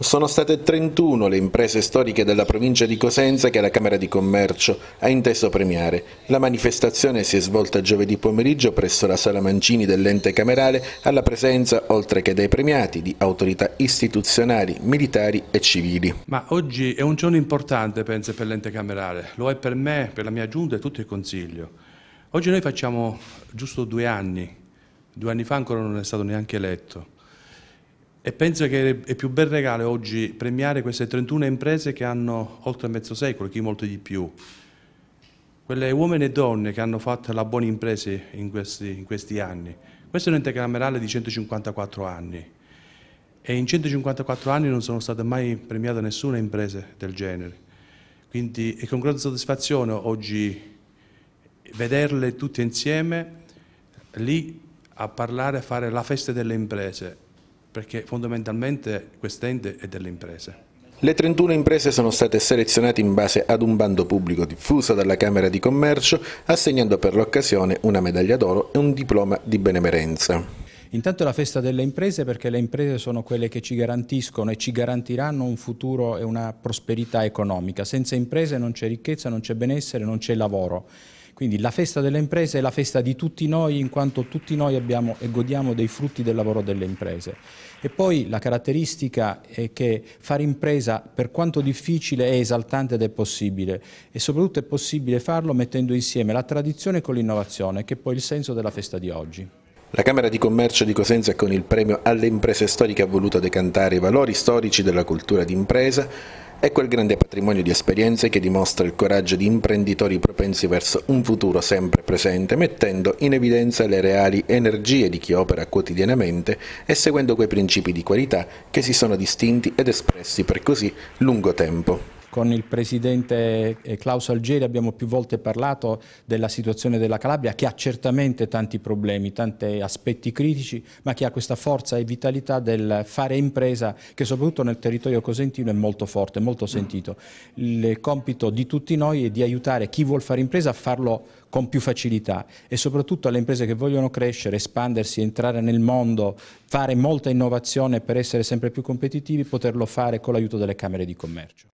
Sono state 31 le imprese storiche della provincia di Cosenza che la Camera di Commercio ha inteso premiare. La manifestazione si è svolta giovedì pomeriggio presso la Sala Mancini dell'ente camerale alla presenza, oltre che dei premiati, di autorità istituzionali, militari e civili. Ma oggi è un giorno importante, penso, per l'ente camerale. Lo è per me, per la mia giunta e tutto il Consiglio. Oggi noi facciamo giusto due anni. Due anni fa ancora non è stato neanche eletto e penso che è più bel regalo oggi premiare queste 31 imprese che hanno oltre mezzo secolo, chi molto di più, quelle uomini e donne che hanno fatto la buona impresa in questi, in questi anni. Questo è un intercamerale di 154 anni e in 154 anni non sono state mai premiate nessuna impresa del genere. Quindi è con grande soddisfazione oggi vederle tutte insieme lì a parlare, a fare la festa delle imprese perché fondamentalmente quest'ente è delle imprese. Le 31 imprese sono state selezionate in base ad un bando pubblico diffuso dalla Camera di Commercio, assegnando per l'occasione una medaglia d'oro e un diploma di benemerenza. Intanto è la festa delle imprese perché le imprese sono quelle che ci garantiscono e ci garantiranno un futuro e una prosperità economica. Senza imprese non c'è ricchezza, non c'è benessere, non c'è lavoro. Quindi la festa delle imprese è la festa di tutti noi in quanto tutti noi abbiamo e godiamo dei frutti del lavoro delle imprese. E poi la caratteristica è che fare impresa per quanto difficile è esaltante ed è possibile e soprattutto è possibile farlo mettendo insieme la tradizione con l'innovazione che è poi il senso della festa di oggi. La Camera di Commercio di Cosenza con il premio alle imprese storiche ha voluto decantare i valori storici della cultura d'impresa e quel grande patrimonio di esperienze che dimostra il coraggio di imprenditori propensi verso un futuro sempre presente, mettendo in evidenza le reali energie di chi opera quotidianamente e seguendo quei principi di qualità che si sono distinti ed espressi per così lungo tempo. Con il presidente eh, Klaus Algeri abbiamo più volte parlato della situazione della Calabria che ha certamente tanti problemi, tanti aspetti critici, ma che ha questa forza e vitalità del fare impresa che soprattutto nel territorio cosentino è molto forte, molto sentito. Il compito di tutti noi è di aiutare chi vuole fare impresa a farlo con più facilità e soprattutto alle imprese che vogliono crescere, espandersi, entrare nel mondo, fare molta innovazione per essere sempre più competitivi, poterlo fare con l'aiuto delle Camere di Commercio.